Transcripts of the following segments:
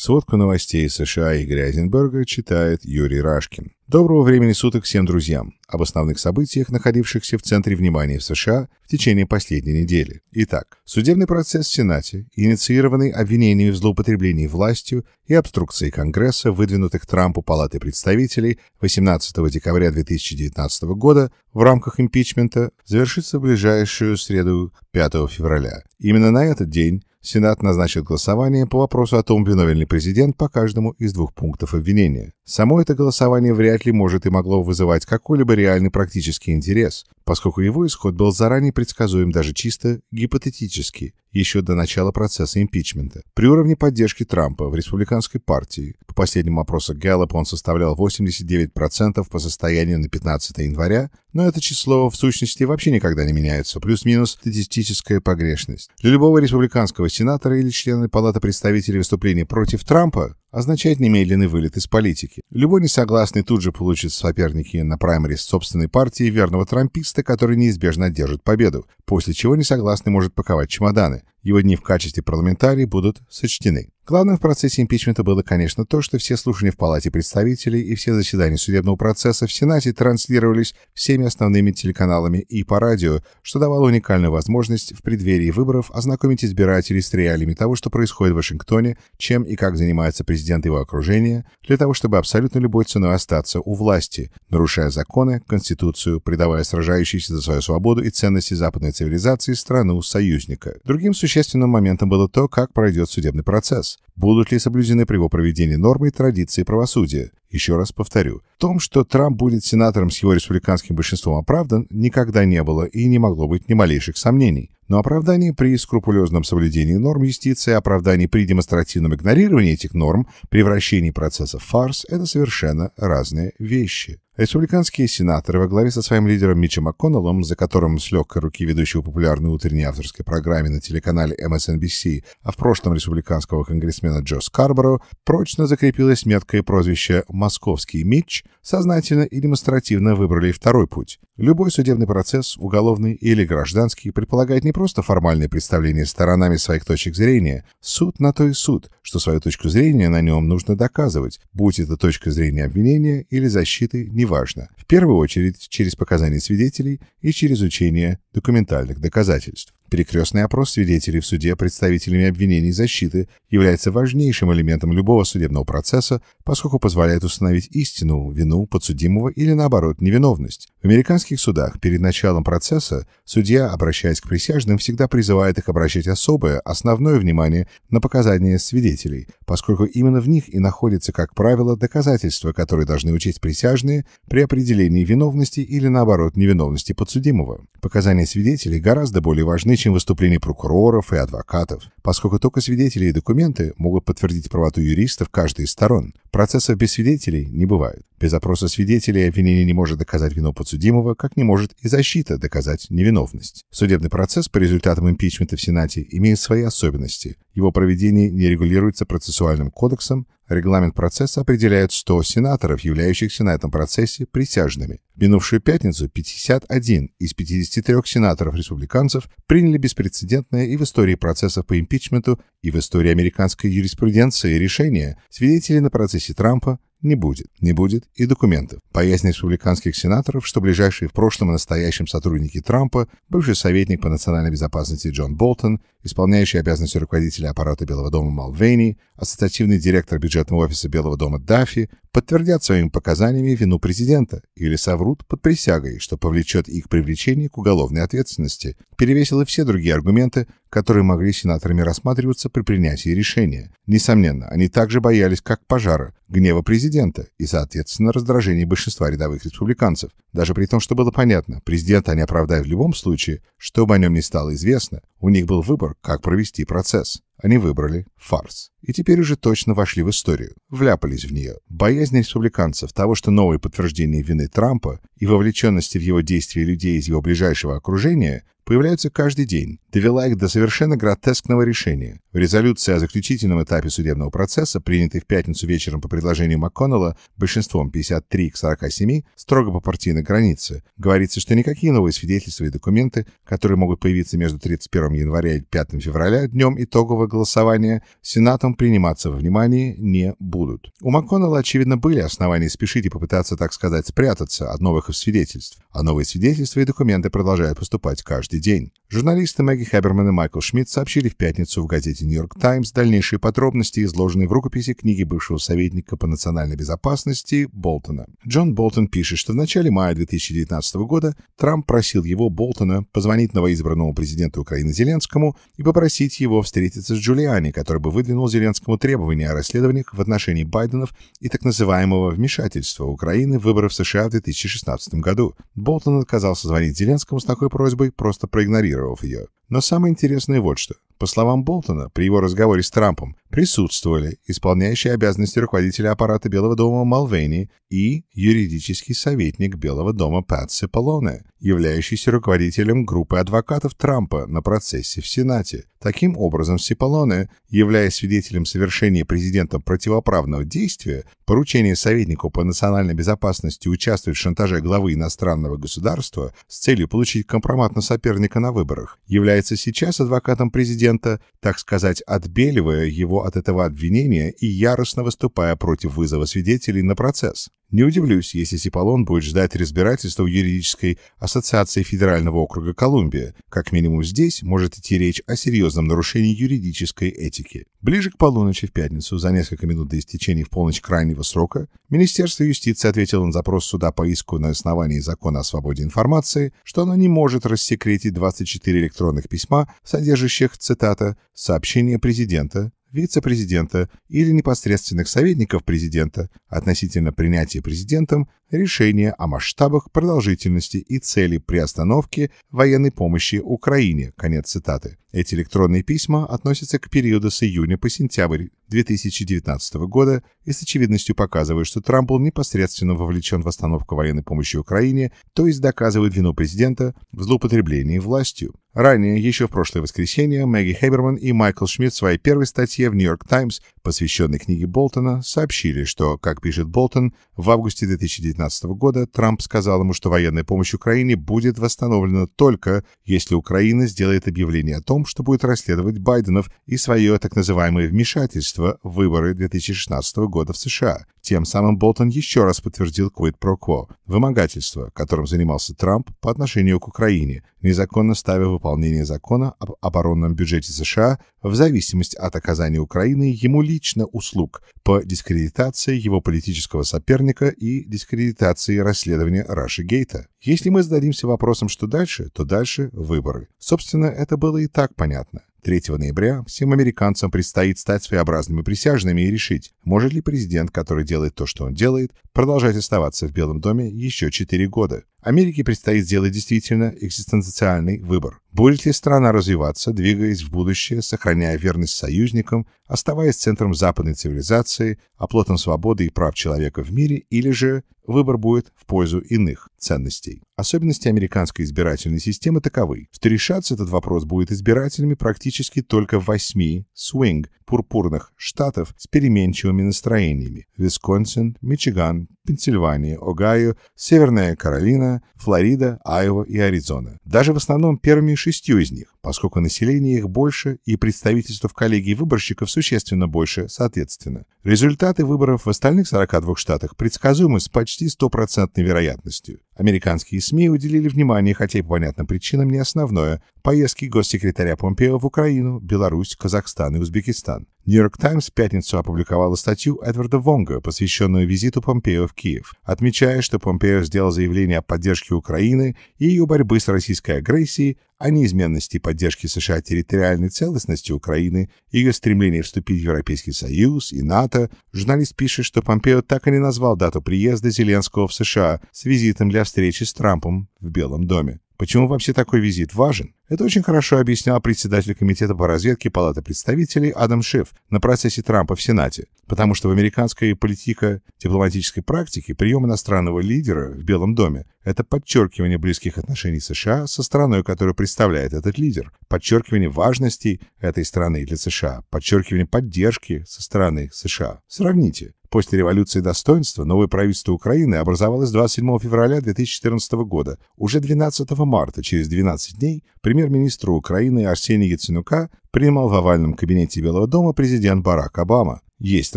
Сводку новостей США и Грязенберга читает Юрий Рашкин. Доброго времени суток всем друзьям об основных событиях, находившихся в центре внимания в США в течение последней недели. Итак, судебный процесс в Сенате, инициированный обвинениями в злоупотреблении властью и обструкции Конгресса, выдвинутых Трампу Палатой представителей 18 декабря 2019 года в рамках импичмента, завершится в ближайшую среду 5 февраля. Именно на этот день Сенат назначил голосование по вопросу о том, виновен ли президент по каждому из двух пунктов обвинения. Само это голосование вряд ли может и могло вызывать какой-либо реальный практический интерес, поскольку его исход был заранее предсказуем даже чисто гипотетически, еще до начала процесса импичмента. При уровне поддержки Трампа в республиканской партии, по последним опросам Гэллоп он составлял 89% по состоянию на 15 января, но это число в сущности вообще никогда не меняется, плюс-минус статистическая погрешность. Для любого республиканского сенатора или члена Палаты представителей выступление против Трампа означает немедленный вылет из политики. Любой несогласный тут же получит соперники на праймере собственной партии верного трамписта, который неизбежно одержит победу, после чего несогласный может паковать чемоданы его дни в качестве парламентария будут сочтены. Главным в процессе импичмента было, конечно, то, что все слушания в Палате представителей и все заседания судебного процесса в Сенате транслировались всеми основными телеканалами и по радио, что давало уникальную возможность в преддверии выборов ознакомить избирателей с реалиями того, что происходит в Вашингтоне, чем и как занимается президент его окружения, для того, чтобы абсолютно любой ценой остаться у власти, нарушая законы, конституцию, предавая сражающиеся за свою свободу и ценности западной цивилизации страну союзника. Другим существом Существенным моментом было то, как пройдет судебный процесс будут ли соблюдены при его проведении нормы и традиции правосудия. Еще раз повторю, в том, что Трамп будет сенатором с его республиканским большинством оправдан, никогда не было и не могло быть ни малейших сомнений. Но оправдание при скрупулезном соблюдении норм юстиции, оправдание при демонстративном игнорировании этих норм, превращении процесса в фарс – это совершенно разные вещи. Республиканские сенаторы во главе со своим лидером Митчем МакКоннеллом, за которым с легкой руки ведущего популярной утренней авторской программы на телеканале MSNBC, а в прошлом республиканского конгрессмена бизнесмена Джо Скарборо прочно закрепилось меткое прозвище «Московский Митч», сознательно и демонстративно выбрали второй путь. Любой судебный процесс, уголовный или гражданский, предполагает не просто формальное представление сторонами своих точек зрения. Суд на то и суд, что свою точку зрения на нем нужно доказывать, будь это точка зрения обвинения или защиты, неважно. В первую очередь через показания свидетелей и через учение документальных доказательств. Перекрестный опрос свидетелей в суде представителями обвинений и защиты является важнейшим элементом любого судебного процесса, поскольку позволяет установить истину, вину подсудимого или, наоборот, невиновность. В американских судах перед началом процесса судья, обращаясь к присяжным, всегда призывает их обращать особое, основное внимание на показания свидетелей, поскольку именно в них и находятся, как правило, доказательства, которые должны учесть присяжные при определении виновности или, наоборот, невиновности подсудимого. Показания свидетелей гораздо более важны, чем выступления прокуроров и адвокатов, поскольку только свидетели и документы могут подтвердить правоту юристов каждой из сторон. Процессов без свидетелей не бывает. Без опроса свидетелей обвинение не может доказать вину подсудимого, как не может и защита доказать невиновность. Судебный процесс по результатам импичмента в Сенате имеет свои особенности. Его проведение не регулируется процессуальным кодексом, Регламент процесса определяет 100 сенаторов, являющихся на этом процессе присяжными. В минувшую пятницу 51 из 53 сенаторов-республиканцев приняли беспрецедентное и в истории процессов по импичменту, и в истории американской юриспруденции решение свидетелей на процессе Трампа не будет. Не будет и документов. Боязнь республиканских сенаторов, что ближайшие в прошлом и настоящем сотрудники Трампа, бывший советник по национальной безопасности Джон Болтон, исполняющий обязанности руководителя аппарата Белого дома Малвейни, ассоциативный директор бюджетного офиса Белого дома Даффи, подтвердят своими показаниями вину президента или соврут под присягой, что повлечет их привлечение к уголовной ответственности, перевесил и все другие аргументы, которые могли сенаторами рассматриваться при принятии решения. Несомненно, они также боялись как пожара, гнева президента и, соответственно, раздражения большинства рядовых республиканцев. Даже при том, что было понятно, президента они оправдают в любом случае, что бы о нем ни стало известно, у них был выбор, как провести процесс. Они выбрали фарс. И теперь уже точно вошли в историю, вляпались в нее. Боязнь республиканцев того, что новые подтверждения вины Трампа и вовлеченности в его действия людей из его ближайшего окружения появляются каждый день, довела их до совершенно гротескного решения. В резолюции о заключительном этапе судебного процесса, принятой в пятницу вечером по предложению МакКоннелла большинством 53 к 47, строго по партийной границе, говорится, что никакие новые свидетельства и документы, которые могут появиться между 31 января и 5 февраля, днем итогового голосования, Сенатом приниматься во внимание не будут. У МакКоннелла, очевидно, были основания спешить и попытаться, так сказать, спрятаться от новых свидетельств, а новые свидетельства и документы продолжают поступать каждый каждый день. Журналисты Мэгги Хаберман и Майкл Шмидт сообщили в пятницу в газете «Нью-Йорк Таймс» дальнейшие подробности, изложенные в рукописи книги бывшего советника по национальной безопасности Болтона. Джон Болтон пишет, что в начале мая 2019 года Трамп просил его, Болтона, позвонить новоизбранному президенту Украины Зеленскому и попросить его встретиться с Джулиани, который бы выдвинул Зеленскому требования о расследованиях в отношении Байденов и так называемого вмешательства Украины в выборы в США в 2016 году. Болтон отказался звонить Зеленскому с такой просьбой просто проигнорировав ее. Но самое интересное вот что. По словам Болтона, при его разговоре с Трампом присутствовали исполняющий обязанности руководителя аппарата Белого дома Малвейни и юридический советник Белого дома Пат Сеполоне, являющийся руководителем группы адвокатов Трампа на процессе в Сенате. Таким образом, Сеполоне, являясь свидетелем совершения президентом противоправного действия, поручение советнику по национальной безопасности участвовать в шантаже главы иностранного государства с целью получить компромат на соперника на выборах, является является сейчас адвокатом президента, так сказать, отбеливая его от этого обвинения и яростно выступая против вызова свидетелей на процесс. Не удивлюсь, если Сиполон будет ждать разбирательства в юридической ассоциации Федерального округа Колумбия. Как минимум здесь может идти речь о серьезном нарушении юридической этики. Ближе к полуночи в пятницу, за несколько минут до истечения в полночь крайнего срока, Министерство юстиции ответило на запрос суда по иску на основании закона о свободе информации, что оно не может рассекретить 24 электронных письма, содержащих, цитата, «сообщение президента», вице-президента или непосредственных советников президента относительно принятия президентом решения о масштабах продолжительности и цели приостановки военной помощи Украине. Конец цитаты. Эти электронные письма относятся к периоду с июня по сентябрь 2019 года и с очевидностью показывает, что Трамп был непосредственно вовлечен в остановку военной помощи Украине, то есть доказывает вину президента в злоупотреблении властью. Ранее, еще в прошлое воскресенье, Мэгги Хейберман и Майкл Шмидт в своей первой статье в «Нью-Йорк Таймс», посвященной книге Болтона, сообщили, что, как пишет Болтон, в августе 2019 года Трамп сказал ему, что военная помощь Украине будет восстановлена только, если Украина сделает объявление о том, что будет расследовать Байденов и свое так называемое вмешательство вмешательства выборы 2016 года в США. Тем самым Болтон еще раз подтвердил квит про кво – вымогательство, которым занимался Трамп по отношению к Украине, незаконно ставя выполнение закона об оборонном бюджете США в зависимости от оказания Украины ему лично услуг по дискредитации его политического соперника и дискредитации расследования Раши Гейта. Если мы зададимся вопросом, что дальше, то дальше – выборы. Собственно, это было и так понятно. 3 ноября всем американцам предстоит стать своеобразными присяжными и решить, может ли президент, который делает то, что он делает, продолжать оставаться в Белом доме еще 4 года. Америке предстоит сделать действительно экзистенциальный выбор. Будет ли страна развиваться, двигаясь в будущее, сохраняя верность союзникам, оставаясь центром западной цивилизации, оплотом свободы и прав человека в мире, или же выбор будет в пользу иных ценностей. Особенности американской избирательной системы таковы, что решаться этот вопрос будет избирателями практически только в восьми свинг пурпурных штатов с переменчивыми настроениями – Висконсин, Мичиган, Пенсильвания, Огайо, Северная Каролина, Флорида, Айова и Аризона. Даже в основном первыми шестью из них, поскольку население их больше и представительство в коллегии выборщиков существенно больше, соответственно. Результаты выборов в остальных 42 штатах предсказуемы с почти стопроцентной вероятностью. Американские СМИ уделили внимание, хотя и по понятным причинам не основное, поездке госсекретаря Помпео в Украину, Беларусь, Казахстан и Узбекистан. «Нью-Йорк Таймс» в пятницу опубликовала статью Эдварда Вонга, посвященную визиту Помпео в Киев, отмечая, что Помпео сделал заявление о поддержке Украины и ее борьбы с российской агрессией, о неизменности поддержки США территориальной целостности Украины, ее стремлении вступить в Европейский Союз и НАТО, журналист пишет, что Помпео так и не назвал дату приезда Зеленского в США с визитом для встречи с Трампом в Белом доме. Почему вообще такой визит важен? Это очень хорошо объяснял председатель Комитета по разведке Палаты представителей Адам Шеф на процессе Трампа в Сенате, потому что в американской политико-дипломатической практике прием иностранного лидера в Белом доме – это подчеркивание близких отношений США со страной, которую представляет этот лидер, подчеркивание важности этой страны для США, подчеркивание поддержки со стороны США. Сравните. После революции достоинства новое правительство Украины образовалось 27 февраля 2014 года. Уже 12 марта, через 12 дней, премьер-министра Украины Арсений Яценюка принимал в овальном кабинете Белого дома президент Барак Обама. Есть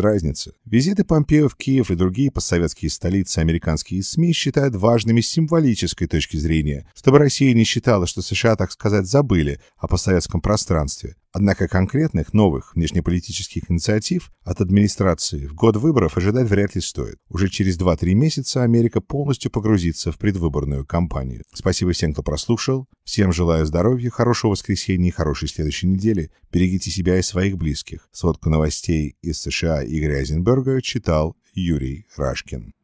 разница. Визиты Помпео в Киев и другие постсоветские столицы американские СМИ считают важными с символической точки зрения, чтобы Россия не считала, что США, так сказать, забыли о постсоветском пространстве. Однако конкретных, новых внешнеполитических инициатив от администрации в год выборов ожидать вряд ли стоит. Уже через 2-3 месяца Америка полностью погрузится в предвыборную кампанию. Спасибо всем, кто прослушал. Всем желаю здоровья, хорошего воскресенья и хорошей следующей недели. Берегите себя и своих близких. Сводку новостей из США Игоря Айзенберга читал Юрий Рашкин.